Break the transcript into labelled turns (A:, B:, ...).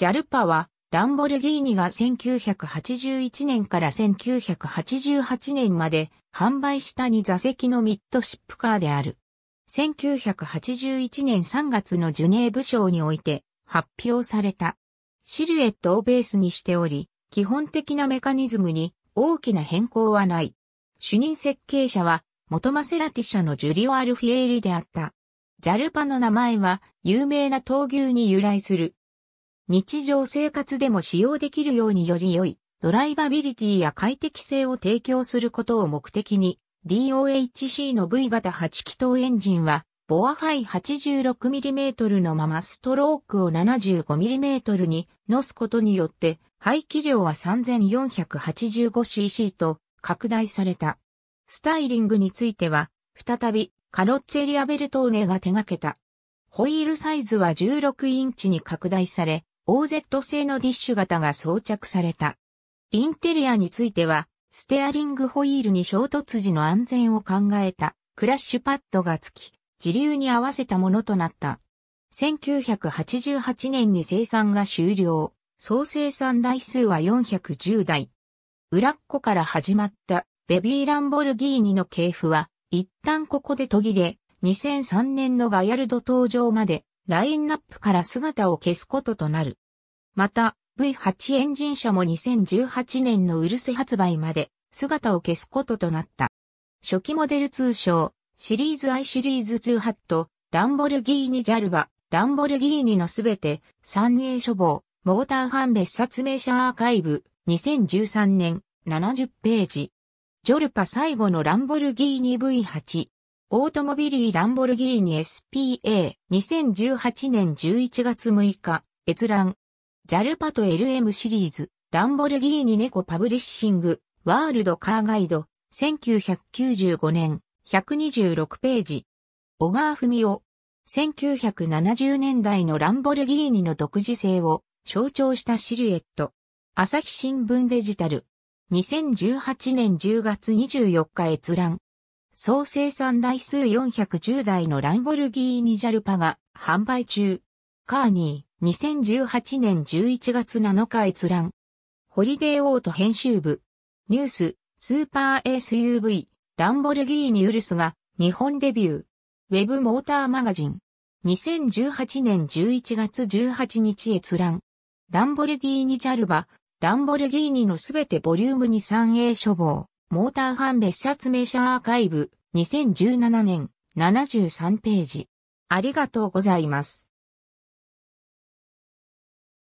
A: ジャルパは、ランボルギーニが1981年から1988年まで販売した2座席のミッドシップカーである。1981年3月のジュネーブ賞において発表された。シルエットをベースにしており、基本的なメカニズムに大きな変更はない。主任設計者は元マセラティ社のジュリオ・アルフィエーリであった。ジャルパの名前は有名な闘牛に由来する日常生活でも使用できるようにより良いドライバビリティや快適性を提供することを目的に DOHC の V 型8気筒エンジンはボアハイ 86mm のままストロークを 75mm に乗すことによって排気量は 3485cc と拡大された。スタイリングについては、再びカロッツェリアベルトーネが手掛けた。ホイールサイズは16インチに拡大され、OZ 製のディッシュ型が装着された。インテリアについては、ステアリングホイールに衝突時の安全を考えたクラッシュパッドが付き、自流に合わせたものとなった。1988年に生産が終了。総生産台数は410台。裏っ子から始まったベビーランボルギーニの系譜は一旦ここで途切れ、2003年のガヤルド登場までラインナップから姿を消すこととなる。また、V8 エンジン車も2018年のウルス発売まで姿を消すこととなった。初期モデル通称、シリーズ I シリーズハット、ランボルギーニジャルバ、ランボルギーニのすべて、三栄処方、モーターファン別冊名車アーカイブ、2013年、70ページ。ジョルパ最後のランボルギーニ V8。オートモビリー・ランボルギーニ SPA、2018年11月6日、閲覧。ジャルパト LM シリーズ、ランボルギーニ猫パブリッシング、ワールドカーガイド、1995年、126ページ。小川文夫。1970年代のランボルギーニの独自性を象徴したシルエット。朝日新聞デジタル。2018年10月24日閲覧。総生産台数410台のランボルギーニジャルパが販売中。カーニー、2018年11月7日閲覧。ホリデーオート編集部。ニュース、スーパー SUV、ランボルギーニウルスが日本デビュー。ウェブモーターマガジン。2018年11月18日閲覧。ランボルギーニジャルバ、ランボルギーニのすべてボリュームに 3A 処方。モーターハン別冊名車アーカイブ、2017年、73ページ。ありがとうございます。